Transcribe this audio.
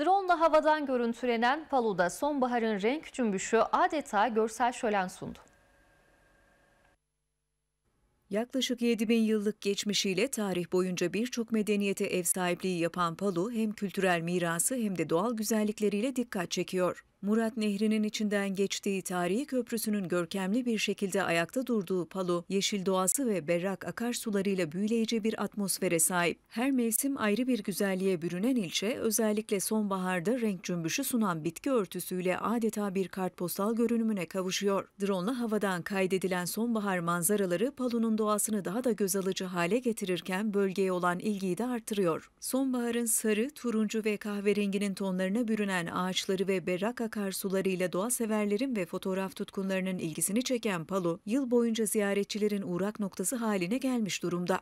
Drone ile havadan görüntülenen Palu'da sonbaharın renk cümbüşü adeta görsel şölen sundu. Yaklaşık 7000 yıllık geçmişiyle tarih boyunca birçok medeniyete ev sahipliği yapan Palu hem kültürel mirası hem de doğal güzellikleriyle dikkat çekiyor. Murat Nehri'nin içinden geçtiği tarihi köprüsünün görkemli bir şekilde ayakta durduğu Palo, yeşil doğası ve berrak akarsularıyla büyüleyici bir atmosfere sahip. Her mevsim ayrı bir güzelliğe bürünen ilçe, özellikle sonbaharda renk cümbüşü sunan bitki örtüsüyle adeta bir kartpostal görünümüne kavuşuyor. Drone'la havadan kaydedilen sonbahar manzaraları Palo'nun doğasını daha da göz alıcı hale getirirken bölgeye olan ilgiyi de artırıyor. Sonbaharın sarı, turuncu ve kahverenginin tonlarına bürünen ağaçları ve berrak akarsuları akarsularıyla doğa severlerin ve fotoğraf tutkunlarının ilgisini çeken Palu, yıl boyunca ziyaretçilerin uğrak noktası haline gelmiş durumda.